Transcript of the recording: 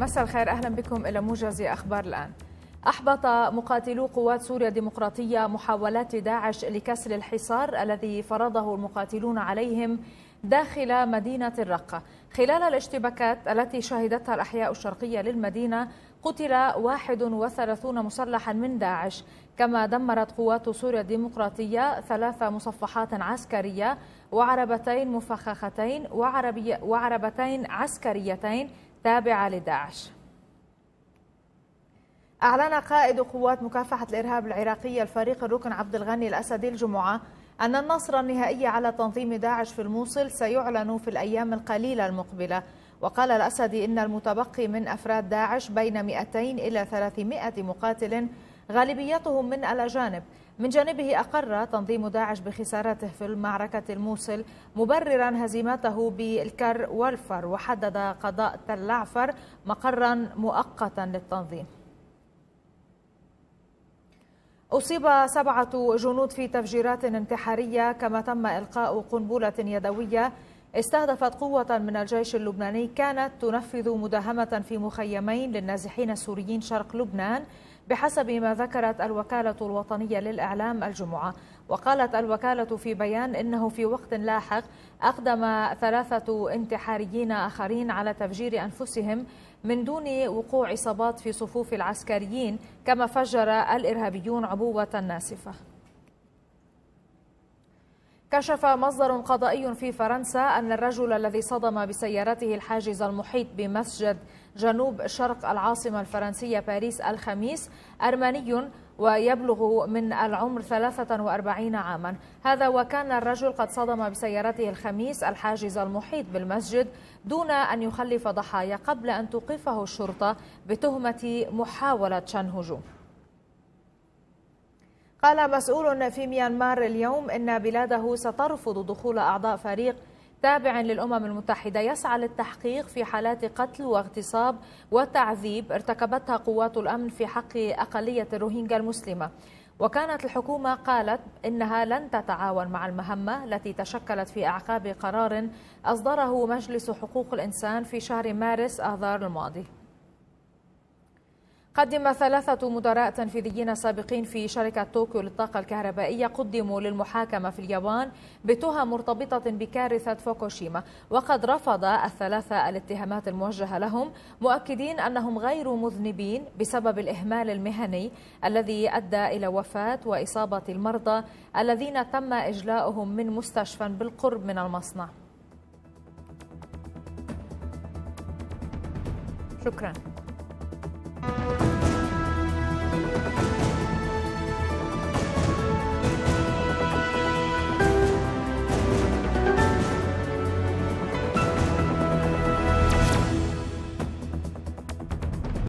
مساء الخير أهلا بكم إلى موجز أخبار الآن أحبط مقاتلو قوات سوريا الديمقراطية محاولات داعش لكسر الحصار الذي فرضه المقاتلون عليهم داخل مدينة الرقة خلال الاشتباكات التي شهدتها الأحياء الشرقية للمدينة قتل 31 مسلحا من داعش كما دمرت قوات سوريا الديمقراطية ثلاث مصفحات عسكرية وعربتين مفخختين وعربي وعربتين عسكريتين تابعة لداعش أعلن قائد قوات مكافحة الإرهاب العراقية الفريق الركن عبد الغني الأسدي الجمعة أن النصر النهائي على تنظيم داعش في الموصل سيعلن في الأيام القليلة المقبلة وقال الأسدي إن المتبقي من أفراد داعش بين 200 إلى 300 مقاتل غالبيتهم من الأجانب من جانبه أقر تنظيم داعش بخسارته في المعركة الموصل مبررا هزيمته بالكر والفر وحدد قضاء تل العفر مقرا مؤقتا للتنظيم أصيب سبعة جنود في تفجيرات انتحارية كما تم إلقاء قنبلة يدوية استهدفت قوة من الجيش اللبناني كانت تنفذ مداهمة في مخيمين للنازحين السوريين شرق لبنان بحسب ما ذكرت الوكالة الوطنية للإعلام الجمعة وقالت الوكالة في بيان إنه في وقت لاحق أقدم ثلاثة انتحاريين آخرين على تفجير أنفسهم من دون وقوع إصابات في صفوف العسكريين كما فجر الإرهابيون عبوة ناسفة كشف مصدر قضائي في فرنسا أن الرجل الذي صدم بسيارته الحاجز المحيط بمسجد جنوب شرق العاصمة الفرنسية باريس الخميس أرمني ويبلغ من العمر 43 عاما هذا وكان الرجل قد صدم بسيارته الخميس الحاجز المحيط بالمسجد دون أن يخلف ضحايا قبل أن توقفه الشرطة بتهمة محاولة شن هجوم قال مسؤول في ميانمار اليوم أن بلاده سترفض دخول أعضاء فريق تابع للأمم المتحدة يسعى للتحقيق في حالات قتل واغتصاب وتعذيب ارتكبتها قوات الأمن في حق أقلية الروهينجا المسلمة وكانت الحكومة قالت إنها لن تتعاون مع المهمة التي تشكلت في أعقاب قرار أصدره مجلس حقوق الإنسان في شهر مارس آذار الماضي قدم ثلاثة مدراء تنفيذيين سابقين في شركة طوكيو للطاقة الكهربائية قدموا للمحاكمة في اليابان بتهم مرتبطة بكارثة فوكوشيما وقد رفض الثلاثة الاتهامات الموجهة لهم مؤكدين أنهم غير مذنبين بسبب الإهمال المهني الذي أدى إلى وفاة وإصابة المرضى الذين تم إجلاؤهم من مستشفى بالقرب من المصنع شكراً